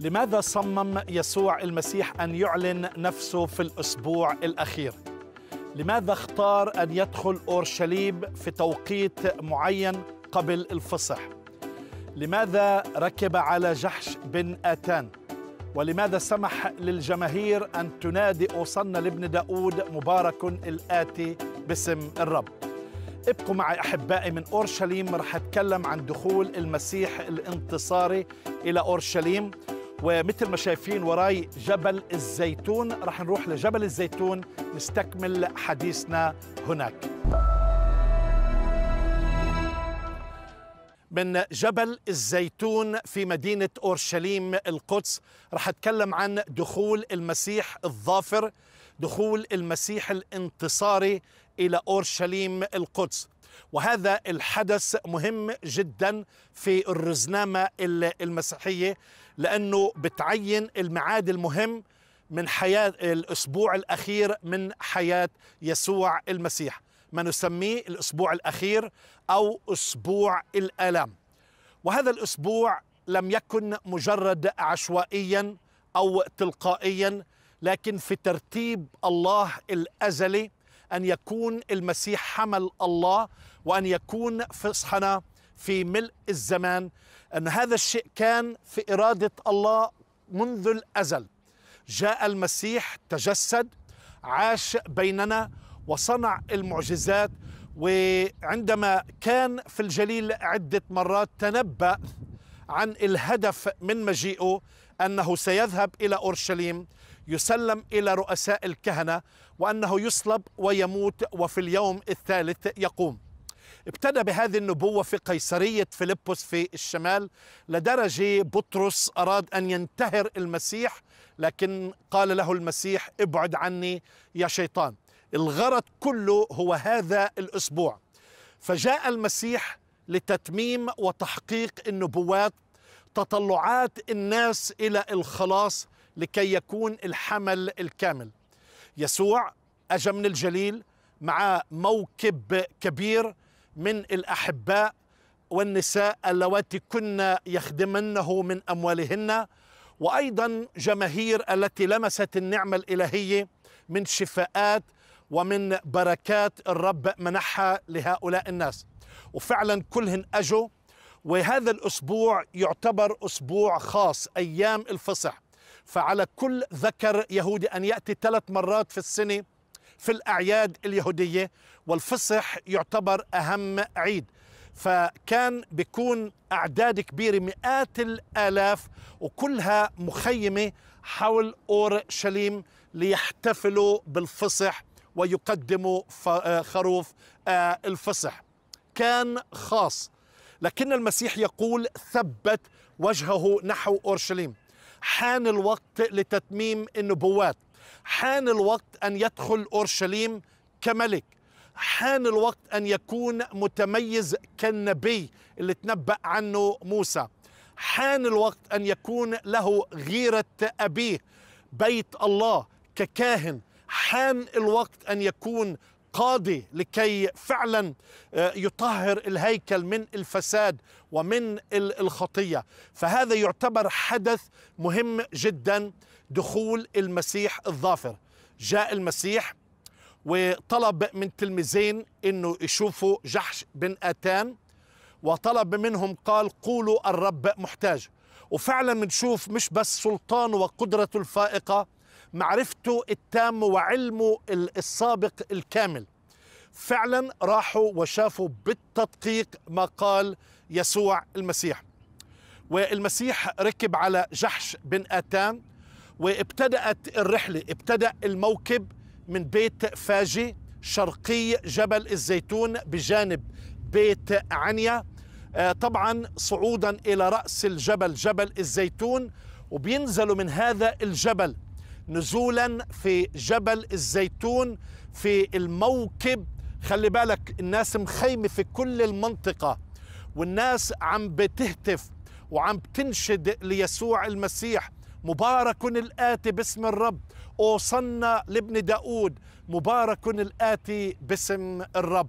لماذا صمم يسوع المسيح ان يعلن نفسه في الاسبوع الاخير لماذا اختار ان يدخل اورشليم في توقيت معين قبل الفصح لماذا ركب على جحش بن اتان ولماذا سمح للجماهير ان تنادي اوصلنا لابن داود مبارك الاتي باسم الرب ابقوا معي احبائي من اورشليم رح اتكلم عن دخول المسيح الانتصاري الى اورشليم ومثل ما شايفين وراي جبل الزيتون رح نروح لجبل الزيتون نستكمل حديثنا هناك من جبل الزيتون في مدينة أورشليم القدس رح أتكلم عن دخول المسيح الظافر دخول المسيح الانتصاري إلى أورشليم القدس وهذا الحدث مهم جدا في الرزنامة المسيحية لأنه بتعين الميعاد المهم من حياة الأسبوع الأخير من حياة يسوع المسيح ما نسميه الأسبوع الأخير أو أسبوع الآلام وهذا الأسبوع لم يكن مجرد عشوائيا أو تلقائيا لكن في ترتيب الله الأزلي ان يكون المسيح حمل الله وان يكون فصحنا في ملء الزمان ان هذا الشيء كان في اراده الله منذ الازل جاء المسيح تجسد عاش بيننا وصنع المعجزات وعندما كان في الجليل عده مرات تنبأ عن الهدف من مجيئه انه سيذهب الى اورشليم يسلم إلى رؤساء الكهنة وأنه يصلب ويموت وفي اليوم الثالث يقوم ابتدى بهذه النبوة في قيصرية فيلبس في الشمال لدرجة بطرس أراد أن ينتهر المسيح لكن قال له المسيح ابعد عني يا شيطان الغرض كله هو هذا الأسبوع فجاء المسيح لتتميم وتحقيق النبوات تطلعات الناس إلى الخلاص لكي يكون الحمل الكامل يسوع اجى من الجليل مع موكب كبير من الاحباء والنساء اللواتي كن يخدمنه من اموالهن وايضا جماهير التي لمست النعمه الالهيه من شفاءات ومن بركات الرب منحها لهؤلاء الناس وفعلا كلهن اجوا وهذا الاسبوع يعتبر اسبوع خاص ايام الفصح فعلى كل ذكر يهودي أن يأتي ثلاث مرات في السنة في الأعياد اليهودية والفصح يعتبر أهم عيد فكان بيكون أعداد كبيرة مئات الآلاف وكلها مخيمة حول أورشليم ليحتفلوا بالفصح ويقدموا آه، خروف آه، الفصح كان خاص لكن المسيح يقول ثبت وجهه نحو أورشليم حان الوقت لتتميم النبوات حان الوقت أن يدخل أورشليم كملك حان الوقت أن يكون متميز كالنبي اللي تنبأ عنه موسى حان الوقت أن يكون له غيرة أبيه بيت الله ككاهن حان الوقت أن يكون قاضي لكي فعلا آه، يطهر الهيكل من الفساد ومن الخطيه فهذا يعتبر حدث مهم جدا دخول المسيح الظافر جاء المسيح وطلب من تلميذين انه يشوفوا جحش بن اتان وطلب منهم قال قولوا الرب محتاج وفعلا بنشوف مش بس سلطانه وقدرته الفائقه معرفته التام وعلمه السابق الكامل فعلا راحوا وشافوا بالتدقيق ما قال يسوع المسيح والمسيح ركب على جحش بن آتان وابتدأت الرحلة ابتدأ الموكب من بيت فاجي شرقي جبل الزيتون بجانب بيت عنيا آه، طبعا صعودا إلى رأس الجبل جبل الزيتون وبينزلوا من هذا الجبل نزولا في جبل الزيتون في الموكب خلي بالك الناس مخيمة في كل المنطقة والناس عم بتهتف وعم بتنشد ليسوع المسيح مبارك الآتي باسم الرب أوصلنا لابن داود مبارك الآتي باسم الرب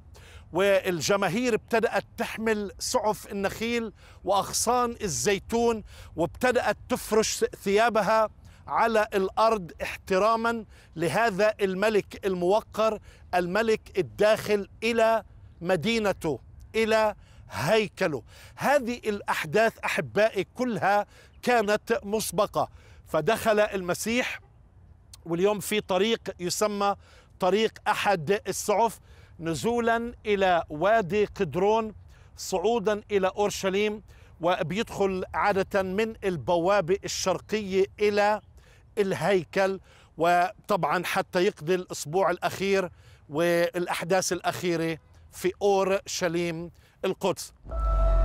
والجماهير ابتدأت تحمل سعف النخيل وأغصان الزيتون وابتدأت تفرش ثيابها على الارض احتراما لهذا الملك الموقر الملك الداخل الى مدينته الى هيكله هذه الاحداث احبائي كلها كانت مسبقه فدخل المسيح واليوم في طريق يسمى طريق احد السعف نزولا الى وادي قدرون صعودا الى اورشليم وبيدخل عاده من البوابه الشرقيه الى الهيكل وطبعا حتى يقضي الاسبوع الاخير والاحداث الاخيره في اور شليم القدس